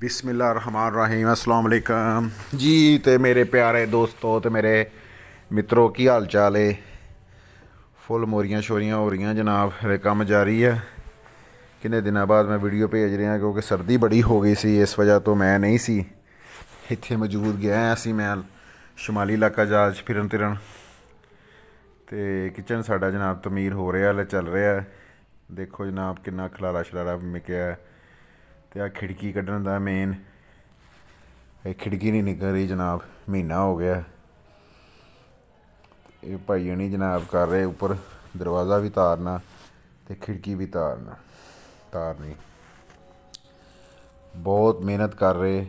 ਬਿਸਮਿਲ੍ਲਾ ਰਹਿਮਾਨ ਰਹੀਮ ਅਸਲਾਮ ਅਲੈਕਮ ਜੀ ਤੇ ਮੇਰੇ ਪਿਆਰੇ ਦੋਸਤੋ ਤੇ ਮੇਰੇ ਮਿੱਤਰੋ ਕੀ ਹਾਲ ਚਾਲ ਏ ਫੁੱਲ ਮੋਰੀਆਂ ਸ਼ੋਰੀਆਂ ਹੋ ਰਹੀਆਂ ਜਨਾਬ ਰੇ ਕੰਮ ਜਾਰੀ ਹੈ ਕਿੰਨੇ ਦਿਨਾਂ ਬਾਅਦ ਮੈਂ ਵੀਡੀਓ ਭੇਜ ਰਿਹਾ ਕਿਉਂਕਿ ਸਰਦੀ ਬੜੀ ਹੋ ਗਈ ਸੀ ਇਸ ਵਜ੍ਹਾ ਤੋਂ ਮੈਂ ਨਹੀਂ ਸੀ ਇੱਥੇ ਮੌਜੂਦ ਗਿਆ ਸੀ ਮੈਂ ਸ਼ਮਾਲੀ ਇਲਾਕਾ ਜਾਜ ਫਿਰਨ ਤਿਰਨ ਤੇ ਕਿਚਨ ਸਾਡਾ ਜਨਾਬ ਤਮੀਰ ਹੋ ਰਿਹਾ ਲੈ ਚੱਲ ਰਿਹਾ ਹੈ ਦੇਖੋ ਜਨਾਬ ਕਿੰਨਾ ਖਲਾਰਾ ਸ਼ਲਾਰਾ ਮਿਕਿਆ ਤੇ ਆ ਖਿੜਕੀ ਕੱਢਣ ਦਾ ਮੇਨ ਇਹ ਖਿੜਕੀ ਨਹੀਂ ਨਿਕਲ ਰਹੀ ਜਨਾਬ ਮਹੀਨਾ ਹੋ ਗਿਆ ਇਹ ਭਾਈ ਜਣੀ ਜਨਾਬ ਕਰ ਰਹੇ ਉੱਪਰ ਦਰਵਾਜ਼ਾ ਵੀ ਤਾਰਨਾ ਤੇ ਖਿੜਕੀ ਵੀ ਤਾਰਨਾ ਤਾਰਨੀ ਬਹੁਤ ਮਿਹਨਤ ਕਰ ਰਹੇ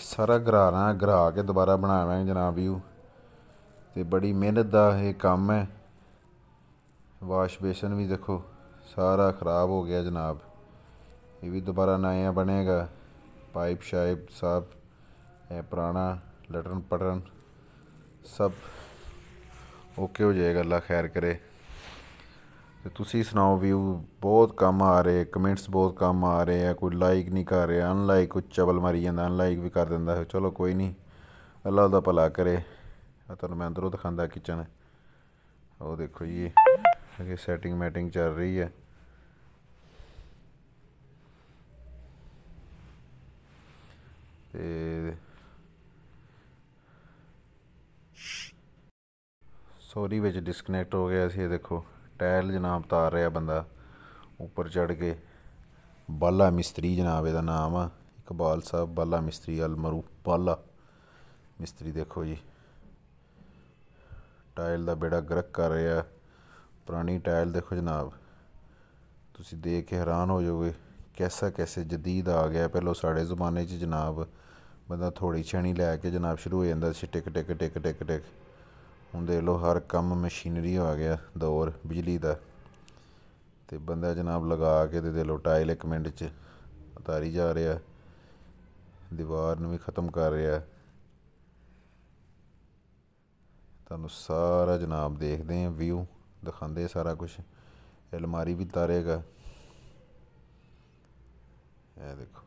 ਸਾਰਾ ਘਰਾਣਾ ਘਰਾ ਕੇ ਦੁਬਾਰਾ ਬਣਾਵਾਂਗੇ ਜਨਾਬ ਵੀ ਤੇ ਬੜੀ ਮਿਹਨਤ ਦਾ ਇਹ ਕੰਮ ਹੈ वाश बेसन भी देखो सारा ख़राब हो गया जनाब ये भी दोबारा नया बनेगा पाइप शाइप साफ पुराना लटन पटन सब ओके हो जाएगा अल्लाह खैर करे ਤੇ ਤੁਸੀਂ ਸੁਣਾਓ ਵਿਊ ਬਹੁਤ ਕਮ ਆ ਰਹੇ ਕਮੈਂਟਸ ਬਹੁਤ ਕਮ ਆ ਰਹੇ ਆ ਕੋਈ ਲਾਈਕ ਨਹੀਂ ਕਰ ਰਿਹਾ ਅਨਲਾਈਕ ਕੋਈ ਚਵਲ ਮਾਰੀ ਜਾਂਦਾ ਅਨਲਾਈਕ ਵੀ ਕਰ ਦਿੰਦਾ ਚਲੋ ਕੋਈ ਨਹੀਂ ਅੱਲਾਹ ਦਾ ਭਲਾ ਕਰੇ ਆ ਤੁਹਾਨੂੰ ਮੈਂ ਅੰਦਰੋਂ ਦਿਖਾਉਂਦਾ ਕਿਚਨ ਉਹ ਦੇਖੋ ਜੀ ਅੱਗੇ ਸੈਟਿੰਗ ਮੈਟਿੰਗ ਚੱਲ ਰਹੀ ਹੈ ਤੇ ਸੌਰੀ ਵਿੱਚ ਡਿਸਕਨੈਕਟ ਹੋ ਗਿਆ ਸੀ ਇਹ ਦੇਖੋ ਟਾਇਲ ਜਨਾਬ ਤਾਰ ਰਿਹਾ ਬੰਦਾ ਉੱਪਰ ਚੜ ਕੇ ਬਾਲਾ ਮਿਸਤਰੀ ਜਨਾਬ ਇਹਦਾ ਨਾਮ ਆ ਇਕਬਾਲ ਸਾਹਿਬ ਬਾਲਾ ਮਿਸਤਰੀ ਅਲ ਮਰੂਫ ਬਾਲਾ ਮਿਸਤਰੀ ਦੇਖੋ ਜੀ ਟਾਇਲ ਦਾ ਬੇੜਾ ਗਰਕ ਕਰ ਰਿਹਾ ਪੁਰਾਣੀ ਟਾਇਲ ਦੇਖੋ ਜਨਾਬ ਤੁਸੀਂ ਦੇਖ ਕੇ ਹੈਰਾਨ ਹੋ ਜਾਓਗੇ ਕੈਸਾ ਕੈਸੇ ਜਦੀਦ ਆ ਗਿਆ ਪਹਿਲੋ ਸਾਡੇ ਜ਼ਮਾਨੇ 'ਚ ਜਨਾਬ ਬੰਦਾ ਥੋੜੀ ਛਣੀ ਲੈ ਕੇ ਜਨਾਬ ਸ਼ੁਰੂ ਹੋ ਜਾਂਦਾ ਸੀ ਟਿਕ ਟਿਕ ਟਿਕ ਟਿਕ ਟਿਕ ਹੁਣ ਦੇਖ ਲਓ ਹਰ ਕੰਮ ਮਸ਼ੀਨਰੀ ਆ ਗਿਆ ਦੌਰ ਬਿਜਲੀ ਦਾ ਤੇ ਬੰਦਾ ਜਨਾਬ ਲਗਾ ਕੇ ਤੇ ਦੇਖ ਲਓ ਟਾਇਲ ਇੱਕ ਮਿੰਟ 'ਚ ਉਤਾਰੀ ਜਾ ਰਿਹਾ ਦੀਵਾਰ ਨੂੰ ਵੀ ਖਤਮ ਕਰ ਰਿਹਾ ਤੁਹਾਨੂੰ ਸਾਰਾ ਜਨਾਬ ਦੇਖਦੇ ਆਂ ਵਿਊ ਦਿਖਾਉਂਦੇ ਸਾਰਾ ਕੁਝ ਅਲਮਾਰੀ ਵੀ ਤਾਰੇਗਾ ਇਹ ਦੇਖੋ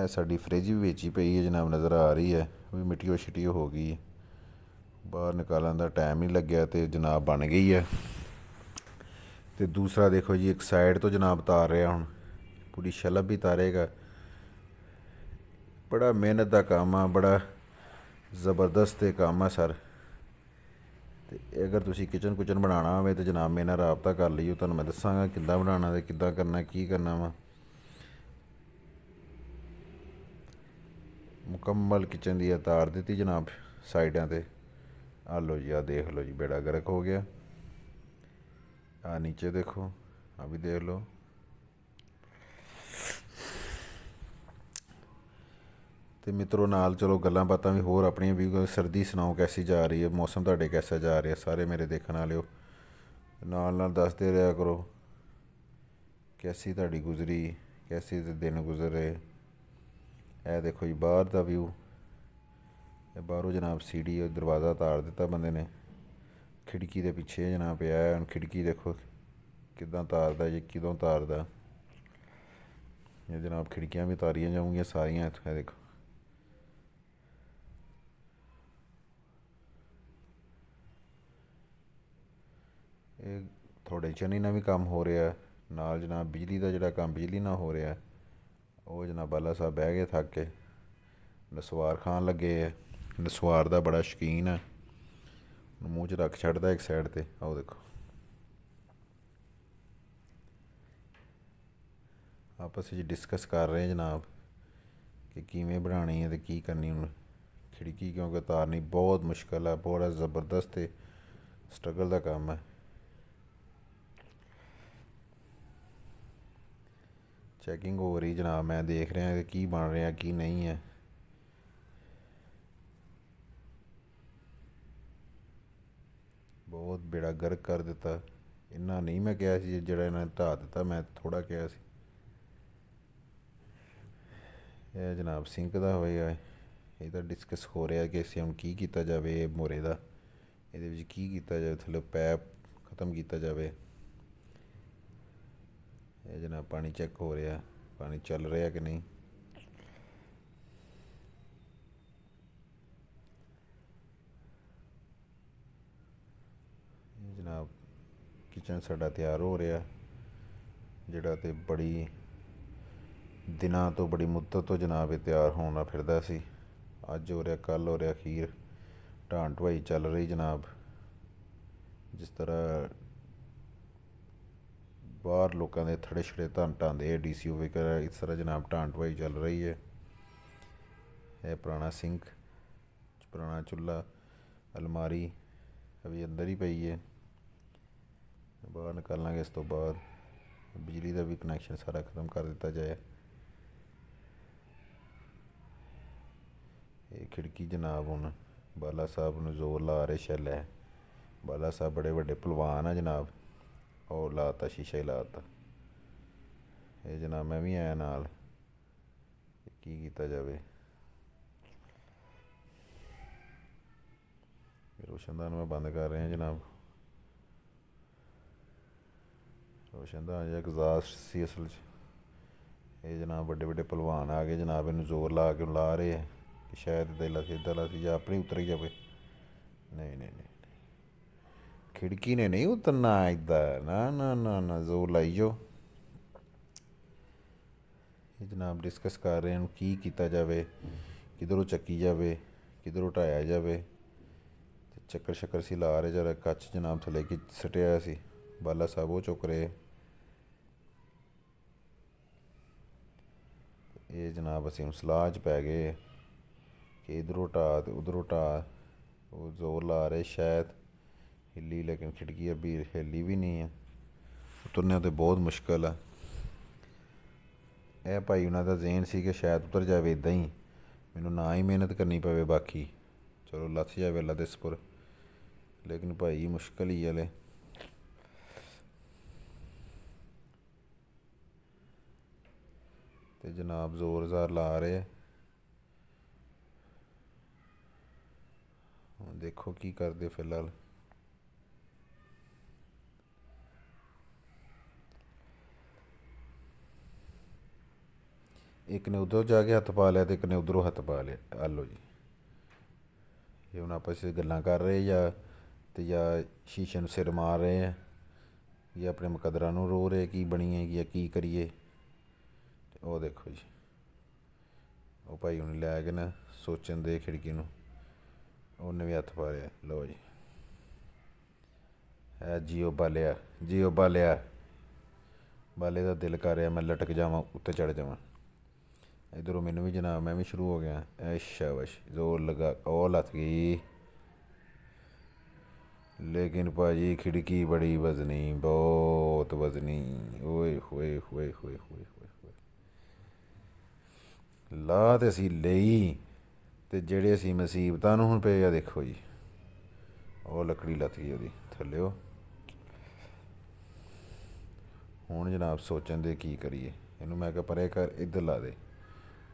ਇਹ ਸਾਡੀ ਫ੍ਰਿਜ ਵੀ ਵੇਚੀ ਪਈ ਹੈ ਜਨਾਬ ਨਜ਼ਰ ਆ ਰਹੀ ਹੈ ਵੀ ਮਿੱਟੀਓ ਛਿਟੀ ਹੋ ਗਈ ਹੈ ਬਾਹਰ ਨਿਕਾਲਣ ਦਾ ਟਾਈਮ ਨਹੀਂ ਲੱਗਿਆ ਤੇ ਜਨਾਬ ਬਣ ਗਈ ਹੈ ਤੇ ਦੂਸਰਾ ਦੇਖੋ ਜੀ ਇੱਕ ਸਾਈਡ ਤੋਂ ਜਨਾਬ ਤਾਰ ਰਿਹਾ ਹੁਣ ਪੂਰੀ ਸ਼ਲਬ ਵੀ ਤਾਰੇਗਾ बड़ा मेहनत का कम्म आ बड़ा ਜ਼ਬਰਦਸਤ ਕੰਮ ਆ ਸਰ ਤੇ ਅਗਰ ਤੁਸੀਂ ਕਿਚਨ ਕੁਚਨ ਬਣਾਉਣਾ ਹੋਵੇ ਤੇ ਜਨਾਬ ਮੇਰੇ ਨਾਲ ਰਾਬਤਾ ਕਰ ਲਈਓ ਤੁਹਾਨੂੰ ਮੈਂ ਦੱਸਾਂਗਾ ਕਿੱਦਾਂ ਬਣਾਉਣਾ ਤੇ ਕਿੱਦਾਂ ਕਰਨਾ ਕੀ ਕਰਨਾ ਵਾ ਮੁਕੰਮਲ ਕਿਚਨ ਦੀ ਅਤਾਰ ਦਿੱਤੀ ਜਨਾਬ ਸਾਈਡਾਂ ਤੇ ਆ ਲੋ ਜੀ ਆ ਦੇਖ ਲਓ ਜੀ ਬੇੜਾ ਗਰਕ ਹੋ ਗਿਆ ਆ ਨੀਚੇ ਦੇਖੋ ਆ ਵੀ ਦੇਖ ਲਓ ਤੇ ਮਿੱਤਰੋ ਨਾਲ ਚਲੋ ਗੱਲਾਂ ਬਾਤਾਂ ਵੀ ਹੋਰ ਆਪਣੀਆਂ ਵੀ ਸਰਦੀ ਸੁਣਾਓ ਕੈਸੀ ਜਾ ਰਹੀ ਹੈ ਮੌਸਮ ਤੁਹਾਡੇ ਕੈਸਾ ਜਾ ਰਿਹਾ ਸਾਰੇ ਮੇਰੇ ਦੇਖਣ ਵਾਲਿਓ ਨਾਲ ਨਾਲ ਦੱਸਦੇ ਰਿਹਾ ਕਰੋ ਕੈਸੀ ਤੁਹਾਡੀ ਗੁਜ਼ਰੀ ਕੈਸੀ ਦਿਨ ਗੁਜ਼ਰੇ ਇਹ ਦੇਖੋ ਜੀ ਬਾਹਰ ਦਾ ਵਿਊ ਇਹ ਬਾਹਰੋਂ ਜਨਾਬ ਸੀੜੀ ਉਹ ਦਰਵਾਜ਼ਾ ਤਾਰ ਦਿੱਤਾ ਬੰਦੇ ਨੇ ਖਿੜਕੀ ਦੇ ਪਿੱਛੇ ਜਨਾਬ ਪਿਆ ਹੈ ਹੁਣ ਖਿੜਕੀ ਦੇਖੋ ਕਿਦਾਂ ਤਾਰਦਾ ਜੇ ਕਿਦੋਂ ਤਾਰਦਾ ਇਹ ਜਨਾਬ ਖਿੜਕੀਆਂ ਵੀ ਤਾਰੀਆਂ ਜਾਊਂਗੀਆਂ ਸਾਰੀਆਂ ਇੱਥੇ ਦੇਖੋ ਇਹ ਥੋੜੇ ਚਨੀ ਨਾਲ ਵੀ ਕੰਮ ਹੋ ਰਿਹਾ ਨਾਲ ਜਨਾਬ ਬਿਜਲੀ ਦਾ ਜਿਹੜਾ ਕੰਮ ਬਿਜਲੀ ਨਾ ਹੋ ਰਿਹਾ ਉਹ ਜਨਾਬ ਬਾਲਾ ਸਾਹਿਬ ਬਹਿ ਗਏ ਥੱਕ ਕੇ ਨਸਵਾਰ ਖਾਨ ਲੱਗੇ ਆ ਨਸਵਾਰ ਦਾ ਬੜਾ ਸ਼ਕੀਨ ਆ ਮੂੰਹ 'ਚ ਰੱਖ ਛੱਡਦਾ ਇੱਕ ਸਾਈਡ ਤੇ ਆਓ ਦੇਖੋ ਆਪਸ ਵਿੱਚ ਡਿਸਕਸ ਕਰ ਰਹੇ ਜਨਾਬ ਕਿ ਕਿਵੇਂ ਬਣਾਣੀ ਹੈ ਤੇ ਕੀ ਕਰਨੀ ਹੁਣ ਖਿੜਕੀ ਕਿਉਂਕਿ ਤਾਰਨੀ ਬਹੁਤ ਮੁਸ਼ਕਲ ਹੈ ਬੜਾ ਜ਼ਬਰਦਸਤ ਹੈ ਸਟਰਗਲ ਦਾ ਕੰਮ ਹੈ ਚੈਕਿੰਗ ਹੋ ਰਹੀ ਜਨਾਬ ਮੈਂ ਦੇਖ ਰਿਹਾ ਕਿ ਕੀ ਬਣ ਰਿਹਾ ਕੀ ਨਹੀਂ ਹੈ ਬਹੁਤ ਬੇੜਾ ਗਰਕ ਕਰ ਦਿੱਤਾ ਇੰਨਾ ਨਹੀਂ ਮੈਂ ਕਿਹਾ ਸੀ ਜਿਹੜਾ ਇਹਨਾਂ ਨੇ ਧਾ ਦਿੱਤਾ ਮੈਂ ਥੋੜਾ ਕਿਹਾ ਸੀ ਇਹ ਜਨਾਬ ਸਿੰਕ ਦਾ ਹੋਇਆ ਇਹ ਤਾਂ ਡਿਸਕਸ ਹੋ ਰਿਹਾ ਕਿ ਇਸੇ ਹੁਣ ਕੀ ਕੀਤਾ ਜਾਵੇ ਮੋਰੇ ਦਾ ਇਹਦੇ ਵਿੱਚ ਕੀ ਕੀਤਾ ਜਾਵੇ ਥੱਲੇ ਪੈਪ ਖਤਮ ਕੀਤਾ ਜਾਵੇ ਇਹ ਜਨਾਬ ਪਾਣੀ ਚੈੱਕ ਹੋ ਰਿਹਾ ਪਾਣੀ ਚੱਲ ਰਿਹਾ ਕਿ ਨਹੀਂ ਜਨਾਬ ਕਿਚਨ ਸਾਡਾ ਤਿਆਰ ਹੋ ਰਿਹਾ ਜਿਹੜਾ ਤੇ ਬੜੀ ਦਿਨਾਂ ਤੋਂ ਬੜੀ ਮੁੱਦਤ ਤੋਂ ਜਨਾਬ ਇਹ ਤਿਆਰ ਹੋਣਾ ਫਿਰਦਾ ਸੀ ਅੱਜ ਹੋ ਰਿਹਾ ਕੱਲ ਹੋ ਰਿਹਾ ਅਖੀਰ ਢਾਂਟਵਾਈ ਚੱਲ ਰਹੀ ਜਨਾਬ ਜਿਸ ਤਰ੍ਹਾਂ ਬਾਹਰ ਲੋਕਾਂ ਦੇ ਥੜੇ ਛੜੇ ਧੰਨ ਢਾਂਦੇ ਡੀਸੀਓ ਕਰ ਇਸ ਤਰ੍ਹਾਂ ਜਨਾਬ ਵਾਈ ਚੱਲ ਰਹੀ ਹੈ ਇਹ ਪੁਰਾਣਾ ਸਿੰਕ ਪੁਰਾਣਾ ਚੁੱਲਾ ਅਲਮਾਰੀ ਅਭੀ ਅੰਦਰ ਹੀ ਪਈ ਹੈ ਬਾਹਰ ਲਾਂਗੇ ਇਸ ਤੋਂ ਬਾਅਦ ਬਿਜਲੀ ਦਾ ਵੀ ਕਨੈਕਸ਼ਨ ਸਾਰਾ ਖਤਮ ਕਰ ਦਿੱਤਾ ਜਾਏ ਇਹ ਖਿੜਕੀ ਜਨਾਬ ਹੁਣ ਬਾਲਾ ਸਾਹਿਬ ਨੂੰ ਜ਼ੋਰ ਲਾ ਰਹੇ ਸ਼ੈਲ ਹੈ ਬਾਲਾ ਸਾਹਿਬ ਬੜੇ ਵੱਡੇ ਪਹਿਲਵਾਨ ਆ ਜਨਾਬ ਉਹ ਲਾਤਾ ਸ਼ੀਸ਼ਾ ਹੀ ਲਾਤਾ ਇਹ ਜਨਾਬ ਮੈਂ ਵੀ ਆਇਆ ਨਾਲ ਕੀ ਕੀਤਾ ਜਾਵੇ ਰੋਸ਼ਨਦਾਨ ਮੈਂ ਬੰਦ ਕਰ ਰਿਹਾ ਜਨਾਬ ਰੋਸ਼ਨਦਾਨ ਜਾਂ ਗਜ਼ਾਸ ਸੀ ਅਸਲ 'ਚ ਇਹ ਜਨਾਬ ਵੱਡੇ ਵੱਡੇ ਪਹਿਲਵਾਨ ਆ ਗਏ ਜਨਾਬ ਇਹਨੂੰ ਜ਼ੋਰ ਲਾ ਕੇ ਲਾ ਰਹੇ ਕਿ ਸ਼ਾਇਦ ਦੇਲਾ ਸਿੱਧਾ ਲਾ ਸੀ ਜਾਂ ਆਪਣੀ ਉਤਰ ਜਾਵੇ ਨਹੀਂ ਨਹੀਂ ਨਹੀਂ ਨੇ ਨਹੀਂ ਉਤਰਨਾ ਇਦਾਂ ਨਾ ਨਾ ਨਾ ਨਾ ਜ਼ੋਰ ਲਾਇਓ लाइयो ਜਨਾਬ ਡਿਸਕਸ ਕਰ ਰਹੇ ਹਾਂ ਕੀ ਕੀਤਾ ਜਾਵੇ ਕਿਧਰੋਂ ਚੱਕੀ ਜਾਵੇ ਕਿਧਰੋਂ ਟਾਇਆ ਜਾਵੇ ਤੇ ਚੱਕਰ ਸ਼ੱਕਰ ਸੀ ਲਾ ਰਹੇ ਜਰਾ ਕੱਚ ਜਨਾਬ ਥਲੇ ਕਿ ਸਟਿਆ ਸੀ ਬਾਲਾ ਸਾਹਿਬ ਉਹ ਚੁੱਕ ਰਹੇ ਇਹ ਜਨਾਬ ਅਸੀਂ ਉਸਲਾਜ ਪੈ ਗਏ ਕਿ ਇਧਰੋਂ ਟਾ ਤੇ ਉਧਰੋਂ ਟਾ ਉਹ ਜ਼ੋਰ ਲਾ ਰਹੇ ਸ਼ਾਇਦ ਹਿੱਲੀ ਲੇਕਿਨ ਖਿੜਕੀ ਅਭੀ ਹਿੱਲੀ ਵੀ ਨਹੀਂ ਹੈ ਉਤਰਨੇ ਤੇ ਬਹੁਤ ਮੁਸ਼ਕਲ ਆ ਇਹ ਭਾਈ ਉਹਨਾਂ ਦਾ ਜ਼ੇਨ ਸੀ ਕਿ ਸ਼ਾਇਦ ਉਤਰ ਜਾਵੇ ਇਦਾਂ ਹੀ ਮੈਨੂੰ ਨਾ ਹੀ ਮਿਹਨਤ ਕਰਨੀ ਪਵੇ ਬਾਕੀ ਚਲੋ ਲੱਥ ਜਾਵੇ ਅੱਲਾ ਦੇ ਸਪੁਰ ਲੇਕਿਨ ਭਾਈ ਮੁਸ਼ਕਲ ਹੀ ਆਲੇ ਤੇ ਜਨਾਬ ਜ਼ੋਰ ਜ਼ਾਰ ਲਾ ਰਹੇ ਹੁਣ ਦੇਖੋ ਕੀ ਕਰਦੇ ਫਿਲਹਾਲ ਇੱਕ ਨੇ ਉਧਰ ਜਾ ਕੇ ਹੱਥ ਪਾ ਲਿਆ ਤੇ ਇੱਕ ਨੇ ਉਧਰੋਂ ਹੱਥ ਪਾ ਲਿਆ ਆ ਲੋ ਜੀ ਇਹ ਹੁਣ ਆਪਸ ਵਿੱਚ ਗੱਲਾਂ ਕਰ ਰਹੇ ਜਾਂ ਤੇ ਜਾਂ ਸ਼ੀਸ਼ੇ ਨੂੰ ਸਿਰ ਮਾਰ ਰਹੇ ਆ ਇਹ ਆਪਣੇ ਮੁਕਦਰਾਂ ਨੂੰ ਰੋ ਰਹੇ ਕੀ ਬਣੀ ਹੈ ਕੀ ਕਰੀਏ ਉਹ ਦੇਖੋ ਜੀ ਉਹ ਭਾਈ ਉਹਨੇ ਲੈ ਕੇ ਨਾ ਸੋਚਣ ਦੇ ਖਿੜਕੀ ਨੂੰ ਉਹਨੇ ਵੀ ਹੱਥ ਪਾ ਲਿਆ ਲੋ ਜੀ ਐ ਜੀਓ ਬਾਲਿਆ ਜੀਓ ਬਾਲਿਆ ਬਾਲੇ ਦਾ ਦਿਲ ਕਰ ਰਿਹਾ ਮੈਂ ਲਟਕ ਜਾਵਾਂ ਉੱਤੇ ਚੜ ਜਾਵਾਂ ਇਧਰੋਂ ਮੈਨੂੰ ਵੀ ਜਨਾਬ ਮੈਂ ਵੀ ਸ਼ੁਰੂ ਹੋ ਗਿਆ ਐ ਸ਼ਾਬਾਸ਼ ਜ਼ੋਰ ਲਗਾ ਉਹ ਲੱਤ ਗਈ ਲੇਕਿਨ ਭਾਜੀ ਖਿੜਕੀ ਬੜੀ ਵਜ਼ਨੀ ਬਹੁਤ ਵਜ਼ਨੀ ਓਏ ਹੋਏ ਹੋਏ ਹੋਏ ਹੋਏ ਹੋਏ ਲਾ ਤੇ ਅਸੀਂ ਲਈ ਤੇ ਜਿਹੜੇ ਅਸੀਂ ਮੁਸੀਬਤਾਂ ਨੂੰ ਹੁਣ ਪਏ ਆ ਦੇਖੋ ਜੀ ਉਹ ਲੱਕੜੀ ਲੱਤ ਗਈ ਉਹਦੀ ਥੱਲਿਓ ਹੁਣ ਜਨਾਬ ਸੋਚਣ ਦੇ ਕੀ ਕਰੀਏ ਇਹਨੂੰ ਮੈਂ ਕਿਹਾ ਪਰੇ ਕਰ ਇੱਧਰ ਲਾ ਦੇ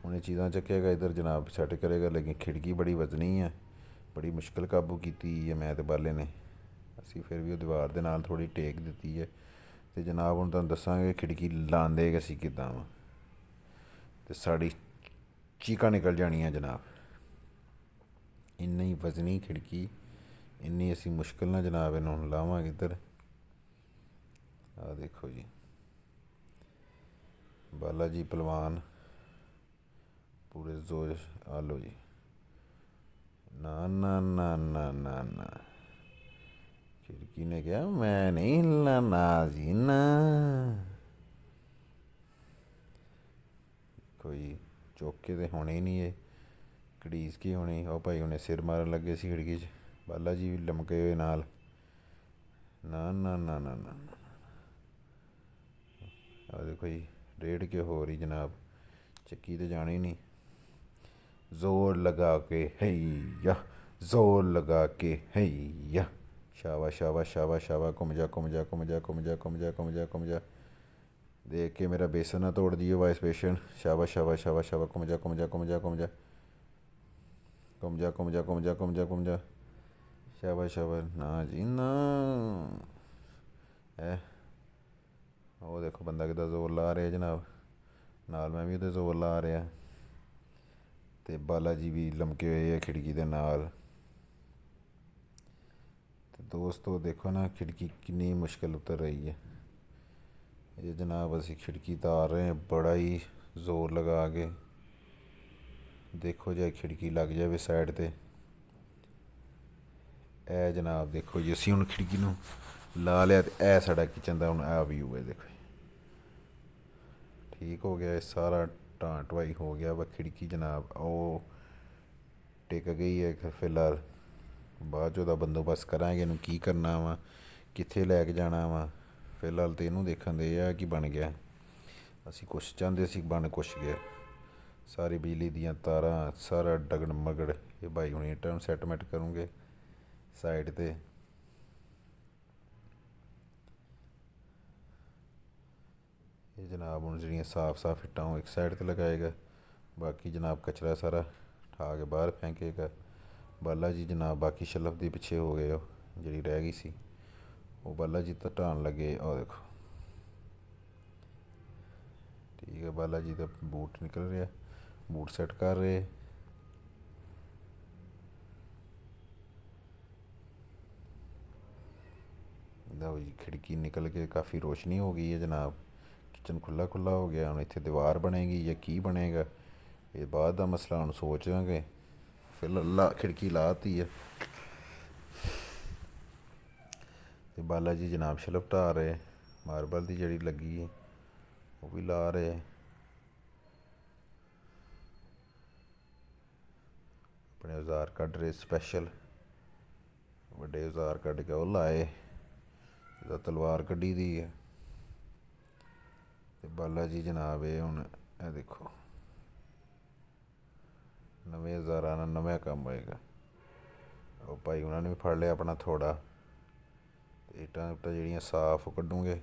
ਉਹਨੇ ਚੀਜ਼ਾਂ ਚੱਕੇਗਾ ਇਧਰ ਜਨਾਬ ਸੈੱਟ ਕਰੇਗਾ ਲੇਕਿਨ ਖਿੜਕੀ ਬੜੀ ਵਜ਼ਨੀ ਹੈ ਬੜੀ ਮੁਸ਼ਕਲ ਕਾਬੂ ਕੀਤੀ ਹੈ ਮੈਂ ਤੇ ਬਾਲੇ ਨੇ ਅਸੀਂ ਫਿਰ ਵੀ ਉਹ ਦੀਵਾਰ ਦੇ ਨਾਲ ਥੋੜੀ ਟੇਕ ਦਿੱਤੀ ਹੈ ਤੇ ਜਨਾਬ ਹੁਣ ਤੁਹਾਨੂੰ ਦੱਸਾਂਗੇ ਖਿੜਕੀ ਲਾਂਦੇ ਅਸੀਂ ਕਿਦਾਂ ਵਾ ਤੇ ਸਾਡੀ ਚੀਕਾ ਨਿਕਲ ਜਾਣੀ ਹੈ ਜਨਾਬ ਇੰਨੀ ਵਜ਼ਨੀ ਖਿੜਕੀ ਇੰਨੀ ਅਸੀਂ ਮੁਸ਼ਕਲ ਨਾਲ ਜਨਾਬ ਇਹਨੂੰ ਲਾਵਾਂਗੇ ਇਧਰ ਆ ਦੇਖੋ ਜੀ ਬਾਲਾ ਜੀ ਪਹਿਲਵਾਨ ਪੂਰੇ ਜ਼ੋਰ ਆ ਲੋ ਜੀ ਨਾ ਨਾ ਨਾ ਨਾ ਨਾ ਨਾ ਖਿੜਕੀ ਨੇ ਕਿਹਾ ਮੈਂ ਨਹੀਂ ਹਿੱਲਣਾ ਨਾ ਜੀ ਨਾ ਕੋਈ ਚੌਕੇ ਤੇ ਹੋਣੇ ਨਹੀਂ ਇਹ ਕੜੀਸ ਕੀ ਹੋਣੀ ਉਹ ਭਾਈ ਉਹਨੇ ਸਿਰ ਮਾਰਨ ਲੱਗੇ ਸੀ ਖਿੜਕੀ 'ਚ ਬਾਲਾ ਜੀ ਵੀ ਲਮਕੇ ਹੋਏ ਨਾਲ ਨਾ ਨਾ ਨਾ ਨਾ ਨਾ ਆ ਦੇਖੋ ਜੀ ਰੇਡ ਕਿਉਂ ਹੋ ਰਹੀ ਜਨਾਬ ਚੱਕੀ ਤੇ ਜਾਣੀ ਨਹੀਂ ज़ोर लगा के है या ज़ोर लगा के है या शाबा शाबा शाबा कुम कुमजा कुमजा कुमजा कुमजा कुमजा कुमजा कुमजा देख के मेरा बेसन ना तोड़ दिए वाइस पेशेंट शावा शावा शावा शावा कुमजा कुमजा कुमजा कुमजा कुमजा कुमजा कुमजा कुमजा कुमजा शाबा शावा ना जी ना है वो देखो बंदा कितना जोर ला रहा है जनाब नाल मैं भी तो जोर ला रहा है ਤੇ ਬਾਲਾ ਜੀ ਵੀ ਲਮਕੇ ਹੋਏ ਆ ਖਿੜਕੀ ਦੇ ਨਾਲ ਤੇ ਦੋਸਤੋ ਦੇਖੋ ਨਾ ਖਿੜਕੀ ਕਿੰਨੀ ਮੁਸ਼ਕਲ ਉਤਰ ਰਹੀ ਹੈ ਇਹ ਜਨਾਬ ਅਸੀਂ ਖਿੜਕੀ ਤਾਰ ਰਹੇ ਹਾਂ ਬੜਾ ਹੀ ਜ਼ੋਰ ਲਗਾ ਕੇ ਦੇਖੋ ਜੇ ਖਿੜਕੀ ਲੱਗ ਜਾਵੇ ਸਾਈਡ ਤੇ ਐ ਜਨਾਬ ਦੇਖੋ ਜੀ ਅਸੀਂ ਹੁਣ ਖਿੜਕੀ ਨੂੰ ਲਾ ਲਿਆ ਤੇ ਐ ਸਾਡਾ ਕਿਚਨ ਦਾ ਹੁਣ ਆ ਵੀ ਹੋਇਆ ਦੇਖੋ ਠੀਕ ਹੋ ਗਿਆ ਇਹ ਸਾਰਾ ਢਾਂ ਢਵਾਈ ਹੋ ਗਿਆ ਵਾ ਖਿੜਕੀ ਜਨਾਬ ਉਹ ਟਿਕ ਗਈ ਹੈ ਫਿਲਹਾਲ ਬਾਅਦ 'ਚ ਉਹਦਾ ਬੰਦੋਬਸਤ ਕਰਾਂਗੇ ਇਹਨੂੰ ਕੀ ਕਰਨਾ ਵਾ ਕਿੱਥੇ ਲੈ ਕੇ ਜਾਣਾ ਵਾ ਫਿਲਹਾਲ ਤੇ ਇਹਨੂੰ ਦੇਖਣ ਦੇ ਆ ਕਿ ਬਣ ਗਿਆ ਅਸੀਂ ਕੁਛ ਚਾਹੁੰਦੇ ਸੀ ਬਣ ਕੁਛ ਗਿਆ ਸਾਰੀ ਬਿਜਲੀ ਦੀਆਂ ਤਾਰਾਂ ਸਾਰਾ ਡਗਣ ਮਗੜ ਇਹ ਭਾਈ ਹੁਣੇ ਟਰਮ ਸੈਟਮੈਂਟ ਕਰੂੰਗੇ ਸਾਈਡ ਤੇ ये जनाब हूँ जड़ियाँ साफ साफ इट्टा एक साइड पर लगाएगा बाकी जनाब कचरा सारा ठा के बाहर फेंकेगा ਬਾਲਾ ਜੀ ਜਨਾਬ ਬਾਕੀ ਸ਼ਲਫ ਦੇ ਪਿੱਛੇ ਹੋ ਗਏ ਉਹ ਜਿਹੜੀ ਰਹਿ ਗਈ ਸੀ ਉਹ ਬਾਲਾ ਜੀ ਤਾਂ ਢਾਣ ਲੱਗੇ ਉਹ ਦੇਖੋ ਠੀਕ ਹੈ ਬਾਲਾ ਜੀ ਦਾ ਬੂਟ ਨਿਕਲ ਰਿਹਾ ਬੂਟ ਸੈੱਟ ਕਰ ਰਹੇ ਦਾ ਉਹ ਖਿੜਕੀ ਨਿਕਲ ਕੇ ਕਾਫੀ ਰੋਸ਼ਨੀ ਹੋ ਗਈ ਹੈ ਜਨਾਬ किचन खुला खुला हो गया हम इतने दीवार बनेगी या की बनेगा ये बाद का मसला हम सोच लगे फिर ला खिड़की लाती है तो बाला जी जनाब छलपटा रहे मार्बल की जड़ी लगी है वो भी ला रहे अपने औजार कट रहे स्पेशल बड़े औजार कट के वो लाए तलवार क्ढ़ी दी है ਤੇ ਬਾਲਾ ਜੀ ਜਨਾਬ ਇਹ ਹੁਣ ਇਹ ਦੇਖੋ ਨਵੇਂ ਹਜ਼ਾਰਾਂ ਨਵਾਂ ਕੰਮ ਹੋਏਗਾ ਉਹ ਭਾਈ ਉਹਨਾਂ ਨੇ ਵੀ ਫੜ ਲਿਆ ਆਪਣਾ ਥੋੜਾ ਤੇ ਇਟਾਂ ਉਟਾਂ ਜਿਹੜੀਆਂ ਸਾਫ਼ ਕੱਢੂਗੇ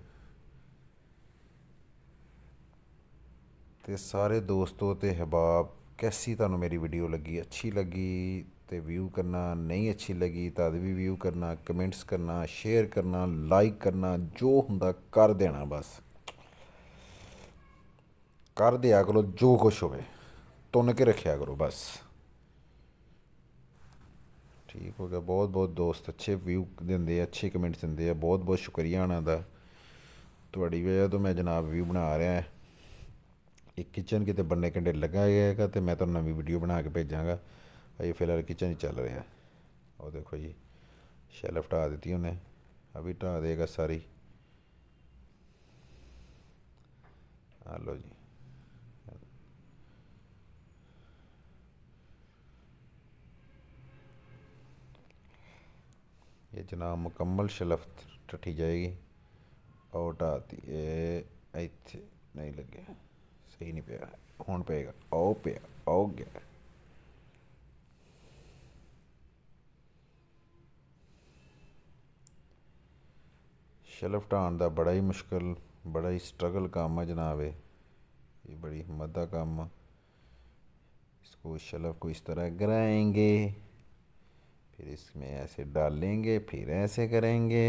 ਤੇ ਸਾਰੇ ਦੋਸਤੋ ਤੇ ਹਬਾਬ ਕੈਸੀ ਤੁਹਾਨੂੰ ਮੇਰੀ ਵੀਡੀਓ ਲੱਗੀ ਅੱਛੀ ਲੱਗੀ ਤੇ ਵਿਊ ਕਰਨਾ ਨਹੀਂ ਅੱਛੀ ਲੱਗੀ ਤਾਂ ਵੀ ਵਿਊ ਕਰਨਾ ਕਮੈਂਟਸ ਕਰਨਾ ਸ਼ੇਅਰ ਕਰਨਾ ਲਾਈਕ ਕਰਨਾ ਜੋ ਹੁੰਦਾ ਕਰ ਦੇਣਾ ਬਸ ਕਰ ਦਿਆ ਕਰੋ ਜੋ ਕੁਛ ਹੋਵੇ ਤੁੰਨ ਕੇ ਰੱਖਿਆ ਕਰੋ ਬਸ ਠੀਕ ਹੋ ਗਿਆ ਬਹੁਤ ਬਹੁਤ ਦੋਸਤ ਅੱਛੇ ਵਿਊ ਦਿੰਦੇ ਆ ਅੱਛੇ ਕਮੈਂਟਸ ਦਿੰਦੇ ਆ ਬਹੁਤ ਬਹੁਤ ਸ਼ੁਕਰੀਆ ਉਹਨਾਂ ਦਾ ਤੁਹਾਡੀ ਵਜ੍ਹਾ ਤੋਂ ਮੈਂ ਜਨਾਬ ਵਿਊ ਬਣਾ ਰਿਹਾ ਇੱਕ ਕਿਚਨ ਕਿਤੇ ਬੰਨੇ ਕੰਡੇ ਲੱਗਾ ਹੈਗਾ ਤੇ ਮੈਂ ਤੁਹਾਨੂੰ ਨਵੀਂ ਵੀਡੀਓ ਬਣਾ ਕੇ ਭੇਜਾਂਗਾ ਇਹ ਫਿਲਹਾਲ ਕਿਚਨ ਹੀ ਚੱਲ ਰਿਹਾ ਉਹ ਦੇਖੋ ਜੀ ਸ਼ੈਲਫ ਢਾ ਦਿੱਤੀ ਉਹਨੇ ਅਭੀ ਢਾ ਦੇਗਾ ਸਾਰੀ ਆ ਲੋ ਜੀ ये जनाब मुकम्मल शलफ टटी जाएगी आउट आती है इतने नहीं लगे सही नहीं पेगा हूँ पेगा आओ पे आओ गया शलफ टाण का बड़ा ही मुश्किल बड़ा ही स्ट्रगल काम है जनाब ये बड़ी हिम्मत का काम इसको शलफ को इस तरह ग्राएंगे फिर इसमें ऐसे डाल लेंगे फिर ऐसे करेंगे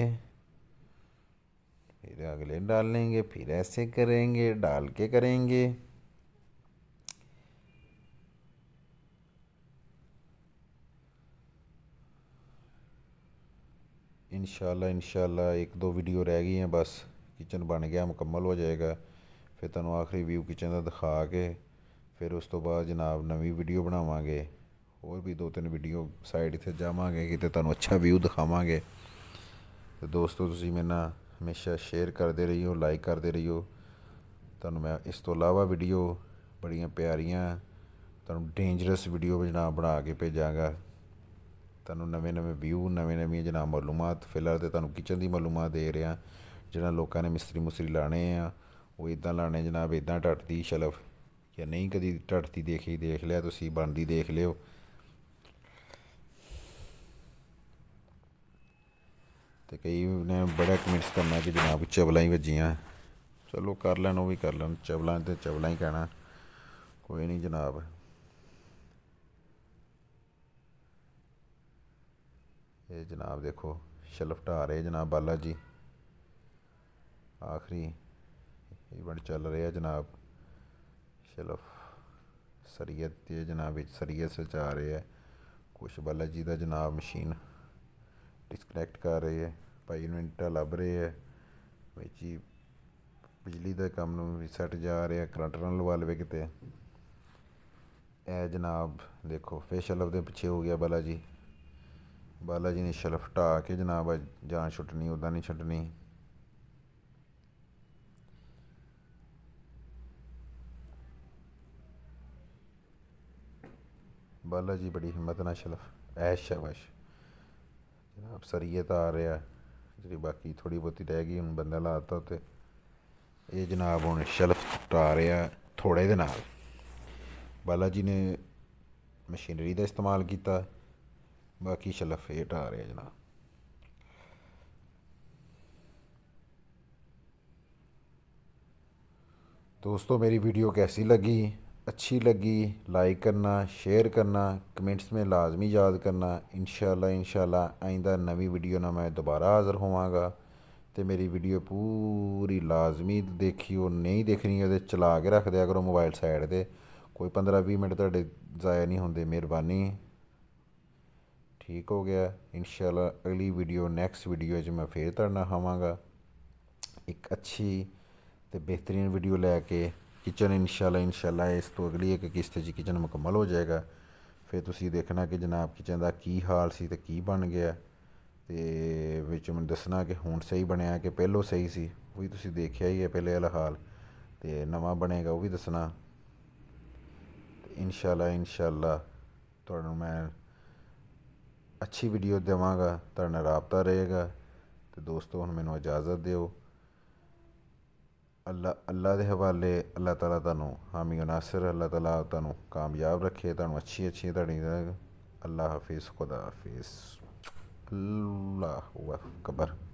फिर अगले डाल लेंगे फिर ऐसे करेंगे डाल के करेंगे इनशाला इनशाला एक दो वीडियो रह गई हैं बस किचन बन गया मुकम्मल हो जाएगा फिर तुम आखिरी व्यू किचन का दिखा के फिर उस तो बाद जनाब नवी वीडियो बनावे ਹੋਰ ਵੀ ਦੋ ਤਿੰਨ ਵੀਡੀਓ ਸਾਈਡ ਇੱਥੇ ਜਾਵਾਂਗੇ ਕਿਤੇ ਤੁਹਾਨੂੰ ਅੱਛਾ ਵਿਊ ਦਿਖਾਵਾਂਗੇ ਤੇ ਦੋਸਤੋ ਤੁਸੀਂ ਮੇਰੇ ਨਾਲ ਹਮੇਸ਼ਾ ਸ਼ੇਅਰ ਕਰਦੇ ਰਹੀਓ ਲਾਈਕ ਕਰਦੇ ਰਹੀਓ ਤੁਹਾਨੂੰ ਮੈਂ ਇਸ ਤੋਂ ਇਲਾਵਾ ਵੀਡੀਓ ਬੜੀਆਂ ਪਿਆਰੀਆਂ ਤੁਹਾਨੂੰ ਡੇਂਜਰਸ ਵੀਡੀਓ ਜਨਾਬ ਬਣਾ ਕੇ ਭੇਜਾਂਗਾ ਤੁਹਾਨੂੰ ਨਵੇਂ ਨਵੇਂ ਵਿਊ ਨਵੇਂ ਨਵੇਂ ਜਨਾਬ ਮਾਲੂਮਾਤ ਫਿਲਹਾਲ ਤੇ ਤੁਹਾਨੂੰ ਕਿਚਨ ਦੀ ਮਾਲੂਮਾਤ ਦੇ ਰਿਹਾ ਜਿਹੜਾ ਲੋਕਾਂ ਨੇ ਮਿਸਤਰੀ ਮੁਸਰੀ ਲਾਣੇ ਆ ਉਹ ਇਦਾਂ ਲਾਣੇ ਜਨਾਬ ਇਦਾਂ ਟੱਟਦੀ ਸ਼ਲਫ ਜਾਂ ਨਹੀਂ ਕਦੀ ਟੱਟਦੀ ਦੇਖੀ ਦੇਖ ਲਿਆ ਤੁਸੀਂ ਬਣਦੀ ਦੇਖ ਲਿਓ ਤੇ ਕਈ ਨੇ ਬੜਾ ਕਮੈਂਟਸ ਕਰਨਾ ਕਿ ਜਨਾਬ ਚਵਲਾਂ ਹੀ ਚਲੋ ਕਰ ਲੈਣ ਉਹ ਵੀ ਕਰ ਲੈਣ ਚਵਲਾਂ ਤੇ ਚਵਲਾਂ ਹੀ ਕਹਿਣਾ ਕੋਈ ਨਹੀਂ ਜਨਾਬ ਇਹ ਜਨਾਬ ਦੇਖੋ ਸ਼ਲਫ ਟਾ ਰਹੇ ਜਨਾਬ ਬਾਲਾ ਜੀ ਆਖਰੀ ਇਵੈਂਟ ਚੱਲ ਰਿਹਾ ਜਨਾਬ ਸ਼ਲਫ ਸਰੀਅਤ ਤੇ ਜਨਾਬ ਵਿੱਚ ਸਰੀਅਤ ਸਚਾ ਰਹੇ ਹੈ ਕੁਸ਼ ਬਾਲਾ ਜੀ ਦਾ ਜਨਾਬ ਮਸ਼ੀਨ ਡਿਸਕਨੈਕਟ ਕਰ ਰਹੀ ਹੈ ਭਾਈ ਇੰਟਰ ਲੱਭ ਰਹੇ ਹੈ ਭਾਈ ਜੀ ਬਿਜਲੀ ਦੇ ਕੰਮ ਨੂੰ ਵੀ ਸੈੱਟ ਜਾ ਰਿਹਾ ਕਰੰਟ ਨਾਲ ਲਵਾ ਲਵੇ ਕਿਤੇ ਐ ਜਨਾਬ ਦੇਖੋ ਫੇਸ਼ਲ ਉਹਦੇ ਪਿੱਛੇ ਹੋ ਗਿਆ ਬਾਲਾ ਜੀ ਬਾਲਾ ਜੀ ਨੇ ਸ਼ਲਫ ਟਾ ਕੇ ਜਨਾਬ ਜਾਂ ਛੁੱਟਣੀ ਉਦਾਂ ਨਹੀਂ ਛੱਡਣੀ ਬਾਲਾ ਜੀ ਬੜੀ ਹਿੰਮਤ ਨਾਲ ਸ਼ਲਫ ਐਸ਼ ਸ਼ਾਬਾਸ਼ जनाब अफसरीयत आ रहा जी बाकी थोड़ी बहुत रह गई हूँ बंद लाता तो ये जनाब हूँ शल्फ टा हैं थोड़े दे बाला जी ने मशीनरी का इस्तेमाल किया बाकी शल्फ ये टा रहे जनाब दोस्तों मेरी वीडियो कैसी लगी अच्छी लगी लाइक करना शेयर करना कमेंट्स में लाजमी याद करना इन इनशाला आइंदा नवी वीडियो ना मैं दोबारा हाज़र होवांगा ਤੇ ਮੇਰੀ ਵੀਡੀਓ ਪੂਰੀ ਲਾਜ਼ਮੀ ਦੇਖਿਓ ਨਹੀਂ ਦੇਖਣੀ ਉਹਦੇ ਚਲਾ ਕੇ ਰੱਖ ਦਿਆ ਕਰੋ ਮੋਬਾਈਲ ਸਾਈਡ ਤੇ ਕੋਈ 15-20 ਮਿੰਟ ਤੁਹਾਡੇ ਜ਼ਾਇਆ ਨਹੀਂ ਹੁੰਦੇ ਮਿਹਰਬਾਨੀ ਠੀਕ ਹੋ ਗਿਆ ਇਨਸ਼ਾਅੱਲਾ ਅਗਲੀ ਵੀਡੀਓ ਨੈਕਸਟ ਵੀਡੀਓ 'ਚ ਮੈਂ ਫੇਰ ਤੁਹਾਡਾ ਆਵਾਂਗਾ ਇੱਕ ਅੱਛੀ ਤੇ ਬਿਹਤਰੀਨ ਵੀਡੀਓ ਲੈ ਕੇ ਕਿਚਨ ਇਨਸ਼ਾਅੱਲਾ ਇਨਸ਼ਾਅੱਲਾ ਇਸ ਤੋਂ ਅਗਲੀ ਇੱਕ ਕਿਸ਼ਤ ਜੀ ਕਿਚਨ ਮੁਕੰਮਲ ਹੋ ਜਾਏਗਾ ਫਿਰ ਤੁਸੀਂ ਦੇਖਣਾ ਕਿ ਜਨਾਬ ਕਿਚਨ ਦਾ ਕੀ ਹਾਲ ਸੀ ਤੇ ਕੀ ਬਣ ਗਿਆ ਤੇ ਵਿੱਚ ਮੈਂ ਦੱਸਣਾ ਕਿ ਹੁਣ ਸਹੀ ਬਣਿਆ ਕਿ ਪਹਿਲੋ ਸਹੀ ਸੀ ਉਹ ਵੀ ਤੁਸੀਂ ਦੇਖਿਆ ਹੀ ਹੈ ਪਹਿਲੇ ਵਾਲਾ ਹਾਲ ਤੇ ਨਵਾਂ ਬਣੇਗਾ ਉਹ ਵੀ ਦੱਸਣਾ ਇਨਸ਼ਾਅੱਲਾ ਇਨਸ਼ਾਅੱਲਾ ਤੁਹਾਨੂੰ ਮੈਂ ਅੱਛੀ ਵੀਡੀਓ ਦੇਵਾਂਗਾ ਤੁਹਾਡਾ ਨਾਲ ਰਹੇਗਾ ਤੇ ਦੋਸਤੋ ਹੁਣ ਮੈਨੂੰ ਇਜਾਜ਼ਤ ਦਿਓ ਅੱਲਾ ਅੱਲਾ ਦੇ ਹਵਾਲੇ ਅੱਲਾ ਤਾਲਾ ਤੁਹਾਨੂੰ ਹਾਮੀ ਨਾਸਰ ਅੱਲਾ ਤਾਲਾ ਤੁਹਾਨੂੰ ਕਾਮਯਾਬ ਰੱਖੇ ਤੁਹਾਨੂੰ ਅੱਛੀ ਅੱਛੀ ਧੜੀ ਦੇ ਅੱਲਾ ਹਾਫਿਜ਼ ਖੁਦਾ ਹਾਫਿਜ਼ ਅੱਲਾਹ ਅਕਬਰ